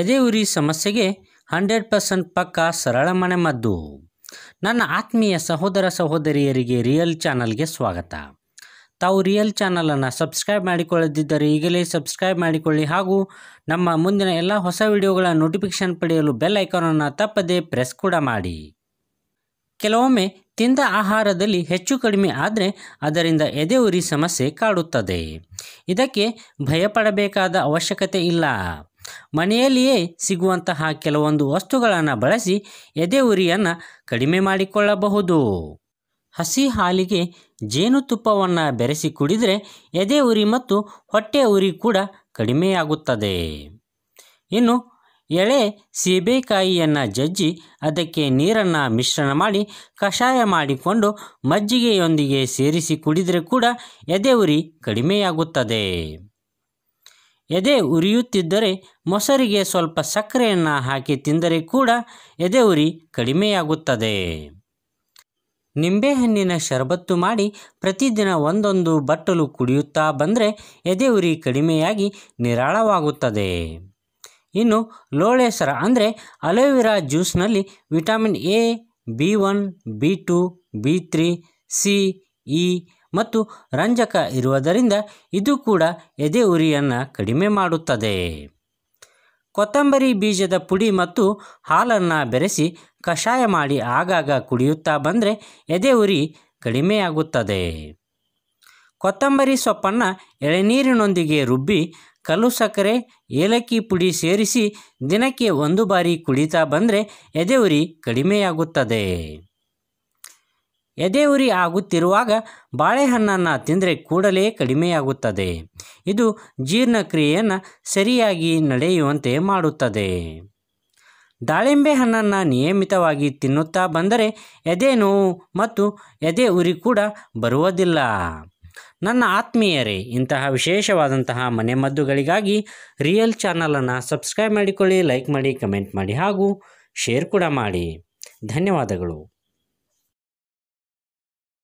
ಎದೆ ಉರಿ ಸಮಸ್ಯೆಗೆ ಹಂಡ್ರೆಡ್ ಪರ್ಸೆಂಟ್ ಪಕ್ಕ ಸರಳ ಮನೆ ಮದ್ದು ನನ್ನ ಆತ್ಮೀಯ ಸಹೋದರ ಸಹೋದರಿಯರಿಗೆ ರಿಯಲ್ ಚಾನಲ್ಗೆ ಸ್ವಾಗತ ತಾವು ರಿಯಲ್ ಚಾನಲನ್ನು ಸಬ್ಸ್ಕ್ರೈಬ್ ಮಾಡಿಕೊಳ್ಳದಿದ್ದರೆ ಈಗಲೇ ಸಬ್ಸ್ಕ್ರೈಬ್ ಮಾಡಿಕೊಳ್ಳಿ ಹಾಗೂ ನಮ್ಮ ಮುಂದಿನ ಎಲ್ಲ ಹೊಸ ವಿಡಿಯೋಗಳ ನೋಟಿಫಿಕೇಷನ್ ಪಡೆಯಲು ಬೆಲ್ ಐಕಾನನ್ನು ತಪ್ಪದೆ ಪ್ರೆಸ್ ಕೂಡ ಮಾಡಿ ಕೆಲವೊಮ್ಮೆ ತಿಂದ ಆಹಾರದಲ್ಲಿ ಹೆಚ್ಚು ಕಡಿಮೆ ಆದರೆ ಅದರಿಂದ ಎದೆ ಉರಿ ಸಮಸ್ಯೆ ಕಾಡುತ್ತದೆ ಇದಕ್ಕೆ ಭಯಪಡಬೇಕಾದ ಅವಶ್ಯಕತೆ ಇಲ್ಲ ಮನೆಯಲ್ಲಿಯೇ ಸಿಗುವಂತಹ ಕೆಲವೊಂದು ವಸ್ತುಗಳನ್ನು ಬಳಸಿ ಎದೆ ಉರಿಯನ್ನು ಕಡಿಮೆ ಮಾಡಿಕೊಳ್ಳಬಹುದು ಹಸಿ ಹಾಲಿಗೆ ಜೇನುತುಪ್ಪವನ್ನು ಬೆರೆಸಿ ಕುಡಿದರೆ ಎದೆ ಉರಿ ಮತ್ತು ಹೊಟ್ಟೆ ಉರಿ ಕೂಡ ಕಡಿಮೆಯಾಗುತ್ತದೆ ಇನ್ನು ಎಳೆ ಸೀಬೆಕಾಯಿಯನ್ನು ಜಜ್ಜಿ ಅದಕ್ಕೆ ನೀರನ್ನು ಮಿಶ್ರಣ ಮಾಡಿ ಕಷಾಯ ಮಾಡಿಕೊಂಡು ಮಜ್ಜಿಗೆಯೊಂದಿಗೆ ಸೇರಿಸಿ ಕುಡಿದರೆ ಕೂಡ ಎದೆ ಉರಿ ಕಡಿಮೆಯಾಗುತ್ತದೆ ಎದೆ ಉರಿಯುತ್ತಿದ್ದರೆ ಮೊಸರಿಗೆ ಸ್ವಲ್ಪ ಸಕ್ಕರೆಯನ್ನು ಹಾಕಿ ತಿಂದರೆ ಕೂಡ ಎದೆ ಉರಿ ಕಡಿಮೆಯಾಗುತ್ತದೆ ನಿಂಬೆಹಣ್ಣಿನ ಶರಬತ್ತು ಮಾಡಿ ಪ್ರತಿದಿನ ಒಂದೊಂದು ಬಟ್ಟಲು ಕುಡಿಯುತ್ತಾ ಬಂದರೆ ಎದೆ ಉರಿ ಕಡಿಮೆಯಾಗಿ ನಿರಾಳವಾಗುತ್ತದೆ ಇನ್ನು ಲೋಳೆಸರ ಅಂದರೆ ಅಲೋವೆರಾ ಜ್ಯೂಸ್ನಲ್ಲಿ vitamin A B one B two B three C E ಮತ್ತು ರಂಜಕ ಇರುವುದರಿಂದ ಇದು ಕೂಡ ಎದೆ ಉರಿಯನ್ನು ಕಡಿಮೆ ಮಾಡುತ್ತದೆ ಕೊತ್ತಂಬರಿ ಬೀಜದ ಪುಡಿ ಮತ್ತು ಹಾಲನ್ನು ಬೆರೆಸಿ ಕಷಾಯ ಮಾಡಿ ಆಗಾಗ ಕುಡಿಯುತ್ತಾ ಬಂದರೆ ಎದೆ ಉರಿ ಕಡಿಮೆಯಾಗುತ್ತದೆ ಕೊತ್ತಂಬರಿ ಸೊಪ್ಪನ್ನು ಎಳೆನೀರಿನೊಂದಿಗೆ ರುಬ್ಬಿ ಕಲ್ಲು ಸಕ್ಕರೆ ಏಲಕ್ಕಿ ಪುಡಿ ಸೇರಿಸಿ ದಿನಕ್ಕೆ ಒಂದು ಬಾರಿ ಕುಡಿತಾ ಬಂದರೆ ಎದೆ ಉರಿ ಕಡಿಮೆಯಾಗುತ್ತದೆ ಎದೆ ಉರಿ ಆಗುತ್ತಿರುವಾಗ ಬಾಳೆಹಣ್ಣನ್ನು ತಿಂದರೆ ಕೂಡಲೇ ಕಡಿಮೆಯಾಗುತ್ತದೆ ಇದು ಜೀರ್ಣಕ್ರಿಯೆಯನ್ನು ಸರಿಯಾಗಿ ನಡೆಯುವಂತೆ ಮಾಡುತ್ತದೆ ದಾಳಿಂಬೆ ಹಣ್ಣನ್ನು ನಿಯಮಿತವಾಗಿ ತಿನ್ನುತ್ತಾ ಬಂದರೆ ಎದೆ ನೋವು ಮತ್ತು ಎದೆ ಉರಿ ಕೂಡ ಬರುವುದಿಲ್ಲ ನನ್ನ ಆತ್ಮೀಯರೇ ಇಂತಹ ವಿಶೇಷವಾದಂತಹ ಮನೆಮದ್ದುಗಳಿಗಾಗಿ ರಿಯಲ್ ಚಾನಲನ್ನು ಸಬ್ಸ್ಕ್ರೈಬ್ ಮಾಡಿಕೊಳ್ಳಿ ಲೈಕ್ ಮಾಡಿ ಕಮೆಂಟ್ ಮಾಡಿ ಹಾಗೂ ಶೇರ್ ಕೂಡ ಮಾಡಿ ಧನ್ಯವಾದಗಳು